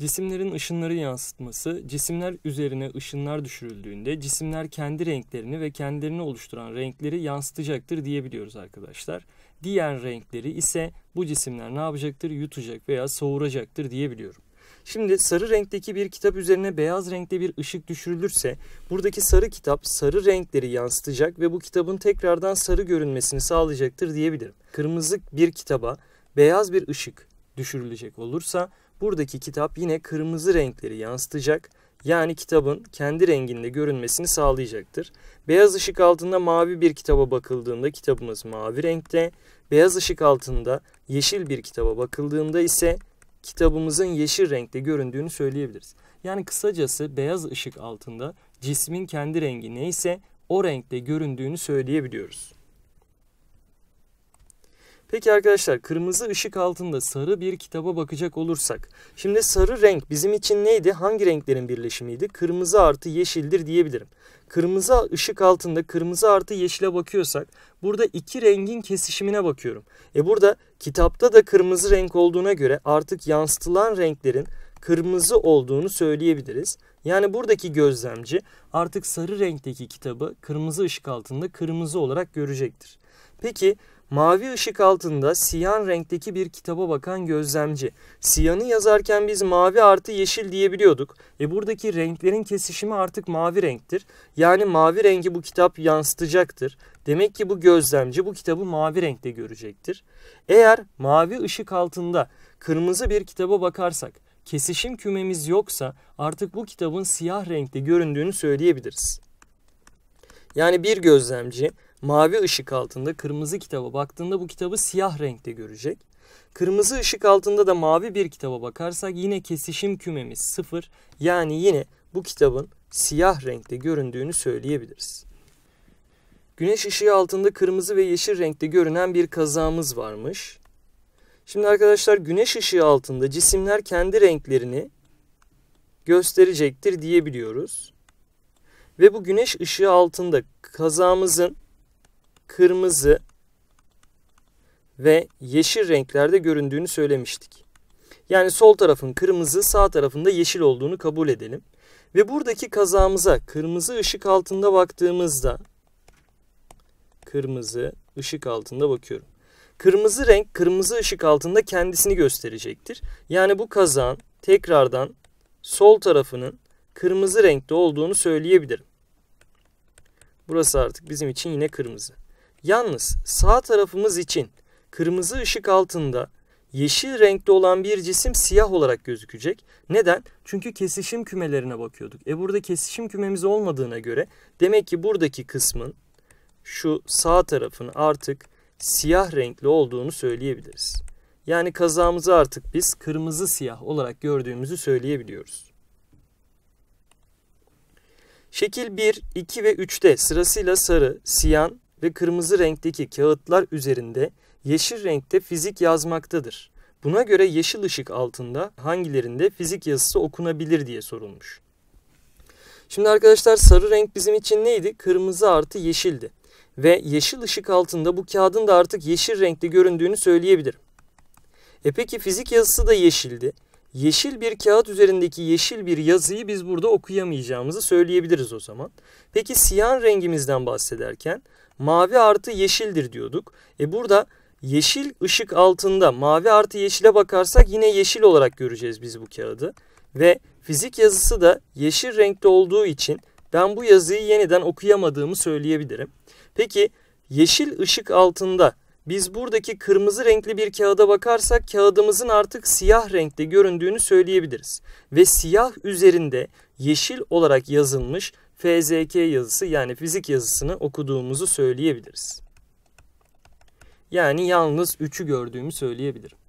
Cisimlerin ışınları yansıtması, cisimler üzerine ışınlar düşürüldüğünde cisimler kendi renklerini ve kendilerini oluşturan renkleri yansıtacaktır diyebiliyoruz arkadaşlar. Diğer renkleri ise bu cisimler ne yapacaktır? Yutacak veya soğuracaktır diyebiliyorum. Şimdi sarı renkteki bir kitap üzerine beyaz renkte bir ışık düşürülürse buradaki sarı kitap sarı renkleri yansıtacak ve bu kitabın tekrardan sarı görünmesini sağlayacaktır diyebilirim. Kırmızı bir kitaba beyaz bir ışık düşürülecek olursa buradaki kitap yine kırmızı renkleri yansıtacak. Yani kitabın kendi renginde görünmesini sağlayacaktır. Beyaz ışık altında mavi bir kitaba bakıldığında kitabımız mavi renkte. Beyaz ışık altında yeşil bir kitaba bakıldığında ise kitabımızın yeşil renkte göründüğünü söyleyebiliriz. Yani kısacası beyaz ışık altında cismin kendi rengi neyse o renkte göründüğünü söyleyebiliyoruz. Peki arkadaşlar kırmızı ışık altında sarı bir kitaba bakacak olursak. Şimdi sarı renk bizim için neydi? Hangi renklerin birleşimiydi? Kırmızı artı yeşildir diyebilirim. Kırmızı ışık altında kırmızı artı yeşile bakıyorsak burada iki rengin kesişimine bakıyorum. E burada kitapta da kırmızı renk olduğuna göre artık yansıtılan renklerin kırmızı olduğunu söyleyebiliriz. Yani buradaki gözlemci artık sarı renkteki kitabı kırmızı ışık altında kırmızı olarak görecektir. Peki Mavi ışık altında siyan renkteki bir kitaba bakan gözlemci. Siyanı yazarken biz mavi artı yeşil diyebiliyorduk. E buradaki renklerin kesişimi artık mavi renktir. Yani mavi rengi bu kitap yansıtacaktır. Demek ki bu gözlemci bu kitabı mavi renkte görecektir. Eğer mavi ışık altında kırmızı bir kitaba bakarsak kesişim kümemiz yoksa artık bu kitabın siyah renkte göründüğünü söyleyebiliriz. Yani bir gözlemci mavi ışık altında kırmızı kitaba baktığında bu kitabı siyah renkte görecek. Kırmızı ışık altında da mavi bir kitaba bakarsak yine kesişim kümemiz sıfır. Yani yine bu kitabın siyah renkte göründüğünü söyleyebiliriz. Güneş ışığı altında kırmızı ve yeşil renkte görünen bir kazamız varmış. Şimdi arkadaşlar güneş ışığı altında cisimler kendi renklerini gösterecektir diyebiliyoruz. Ve bu güneş ışığı altında kazamızın kırmızı ve yeşil renklerde göründüğünü söylemiştik. Yani sol tarafın kırmızı, sağ tarafında yeşil olduğunu kabul edelim. Ve buradaki kazamıza kırmızı ışık altında baktığımızda kırmızı ışık altında bakıyorum. Kırmızı renk kırmızı ışık altında kendisini gösterecektir. Yani bu kazan tekrardan sol tarafının kırmızı renkte olduğunu söyleyebilirim. Burası artık bizim için yine kırmızı. Yalnız sağ tarafımız için kırmızı ışık altında yeşil renkte olan bir cisim siyah olarak gözükecek. Neden? Çünkü kesişim kümelerine bakıyorduk. E burada kesişim kümemiz olmadığına göre demek ki buradaki kısmın şu sağ tarafın artık siyah renkli olduğunu söyleyebiliriz. Yani kazamızı artık biz kırmızı siyah olarak gördüğümüzü söyleyebiliyoruz. Şekil 1, 2 ve 3'te sırasıyla sarı, siyan ve kırmızı renkteki kağıtlar üzerinde yeşil renkte fizik yazmaktadır. Buna göre yeşil ışık altında hangilerinde fizik yazısı okunabilir diye sorulmuş. Şimdi arkadaşlar sarı renk bizim için neydi? Kırmızı artı yeşildi. Ve yeşil ışık altında bu kağıdın da artık yeşil renkte göründüğünü söyleyebilirim. E peki fizik yazısı da yeşildi yeşil bir kağıt üzerindeki yeşil bir yazıyı biz burada okuyamayacağımızı söyleyebiliriz o zaman. Peki siyah rengimizden bahsederken mavi artı yeşildir diyorduk. E burada yeşil ışık altında mavi artı yeşile bakarsak yine yeşil olarak göreceğiz biz bu kağıdı. Ve fizik yazısı da yeşil renkte olduğu için ben bu yazıyı yeniden okuyamadığımı söyleyebilirim. Peki yeşil ışık altında biz buradaki kırmızı renkli bir kağıda bakarsak kağıdımızın artık siyah renkte göründüğünü söyleyebiliriz. Ve siyah üzerinde yeşil olarak yazılmış FZK yazısı yani fizik yazısını okuduğumuzu söyleyebiliriz. Yani yalnız 3'ü gördüğümü söyleyebilirim.